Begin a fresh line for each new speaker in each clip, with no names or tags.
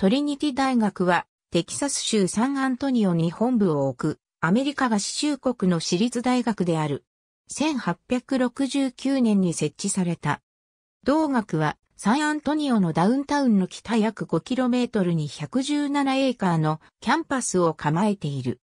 トリニティ大学は、テキサス州サンアントニオに本部を置く、アメリカ合衆国の私立大学である。1869年に設置された。同学は、サンアントニオのダウンタウンの北約 5km に117エーカーのキャンパスを構えている。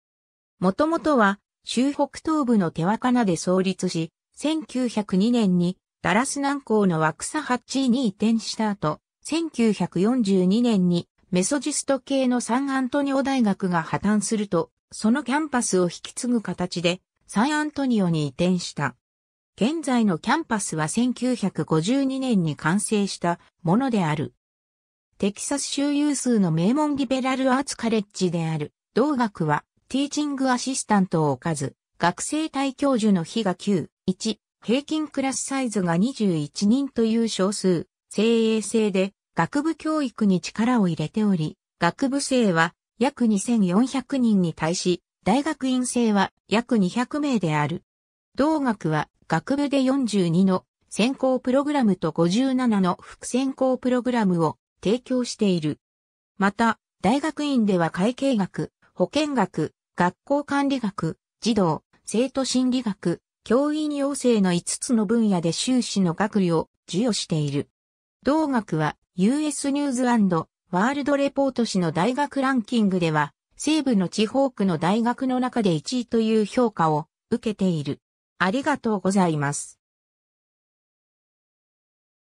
もともとは、州北東部のテワカナで創立し、1902年にダラス南港のワクサハッチーに移転した後、1942年にメソジスト系のサンアントニオ大学が破綻すると、そのキャンパスを引き継ぐ形で、サンアントニオに移転した。現在のキャンパスは1952年に完成したものである。テキサス州有数の名門リベラルアーツカレッジである、同学は、ティーチングアシスタントを置かず、学生対教授の比が9、1、平均クラスサイズが21人という少数、精鋭制で、学部教育に力を入れており、学部生は約2400人に対し、大学院生は約200名である。同学は学部で42の専攻プログラムと57の副専攻プログラムを提供している。また、大学院では会計学、保健学、学校管理学、児童、生徒心理学、教員養成の5つの分野で修士の学位を授与している。同学は US ニューズワールドレポート誌の大学ランキングでは、西部の地方区の大学の中で1位という評価を受けている。ありがとうございます。